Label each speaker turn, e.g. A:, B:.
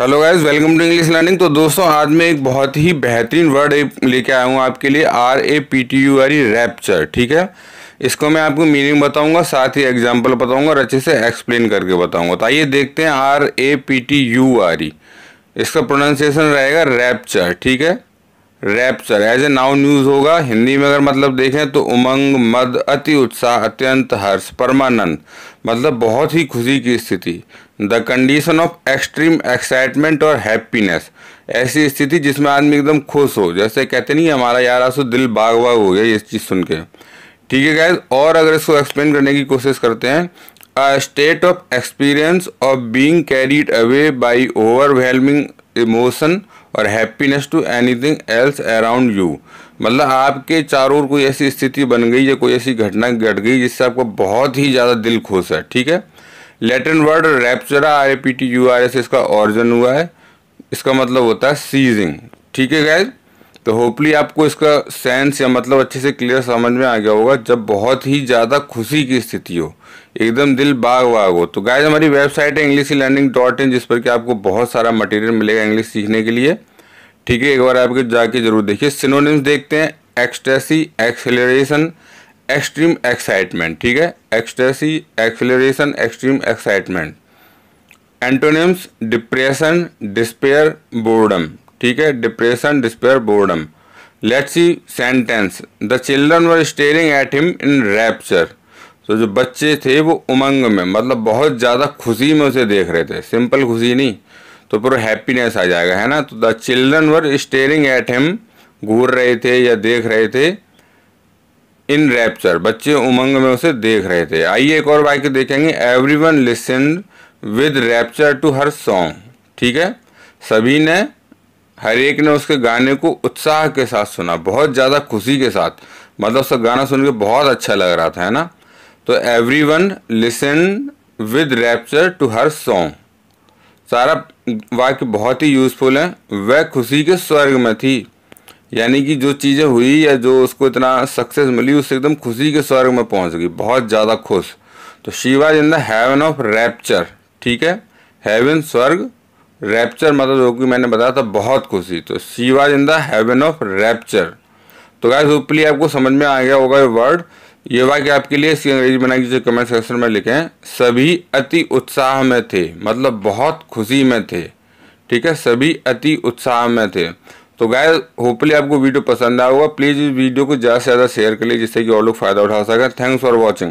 A: hello guys welcome to English learning तो दोस्तों आज मैं एक बहुत ही बेहतरीन वर्ड लेके आया हूँ आपके लिए R A P T U R E rapture ठीक है इसको मैं आपको मीनिंग बताऊंगा साथ ही एग्जांपल बताऊंगा और अच्छे से एक्सप्लेन करके बताऊंगा तो आइए देखते हैं R A P T U R E इसका प्रोनाउंसिएशन रहेगा रैप्चर ठीक है rapture as a noun use होगा हिंदी में अगर मतलब देखें तो उमंग मद अति उत्साह अत्यंत हर्ष परमानंद मतलब बहुत ही खुशी की स्थिति the condition of extreme excitement और हैप्पीनेस ऐसी स्थिति जिसमें आदमी एकदम खुश हो जैसे कहते नहीं हमारा यार आसो दिल बाग बाग हो गया इस चीज़ सुन के ठीक है गैस और अगर इसको एक्सप्लेन करने की कोशिश करते हैं a state of experience of being carried away by overwhelming emotion और happiness to anything else around you मतलब आपके चारों ओर कोई ऐसी स्थिति बन गई या कोई ऐसी घटना घट गई जिससे आपको बहुत ही ज़्यादा दिल खुश है ठीक है Latin word raptura R A P T U R S इसका ऑरिजन हुआ है इसका मतलब होता है सीजिंग ठीक है गैज तो होपली आपको इसका सेंस या मतलब अच्छे से क्लियर समझ में आ गया होगा जब बहुत ही ज़्यादा खुशी की स्थिति हो एकदम दिल बाग बाग हो तो गाइज हमारी वेबसाइट है इंग्लिश लर्निंग डॉट इन जिस पर कि आपको बहुत सारा मटेरियल मिलेगा इंग्लिश सीखने के लिए ठीक है एक बार आपके जाके जरूर देखिए सिनोनिम्स देखते हैं एक्सटेसी एक्सेलरेशन एक्सट्रीम एक्साइटमेंट ठीक है ecstasy acceleration extreme excitement antonyms depression despair boredom ठीक है depression despair boredom let's see sentence the children were staring at him in rapture तो जो बच्चे थे वो उमंग में मतलब बहुत ज़्यादा खुशी में उसे देख रहे थे सिंपल खुशी नहीं तो पूरा हैप्पीनेस आ जाएगा है ना तो the children were staring at him घूर रहे थे या देख रहे थे इन रैप्चर बच्चे उमंग में उसे देख रहे थे आइए एक और वाक्य देखेंगे everyone listen with rapture to her song ठीक है सभी ने हर एक ने उसके गाने को उत्साह के साथ सुना बहुत ज़्यादा खुशी के साथ मतलब उसका गाना सुन के बहुत अच्छा लग रहा था है ना तो everyone listen with rapture to her song सारा वाक्य बहुत ही यूज़फुल है वह खुशी के स्वर्ग में थी यानी कि जो चीज़ें हुई या जो उसको इतना सक्सेस मिली उससे एकदम खुशी के स्वर्ग में पहुंच गई बहुत ज़्यादा खुश तो she was in the heaven of rapture ठीक है हेवन स्वर्ग रैप्चर मतलब जो कि मैंने बताया था बहुत खुशी तो she was in the heaven of rapture तो गाइस होपली आपको समझ में आ गया होगा ये वर्ड ये वाक्य आपके लिए इसकी अंग्रेजी बना कीजिए कमेंट सेक्शन में लिखें सभी अति उत्साह में थे मतलब बहुत खुशी में थे ठीक है सभी अति उत्साह में थे तो गाय होपली आपको वीडियो पसंद आया होगा प्लीज़ इस वीडियो को ज़्यादा से ज़्यादा शेयर करिए जिससे कि और लोग फ़ायदा उठा सकें थैंक्स फॉर वॉचिंग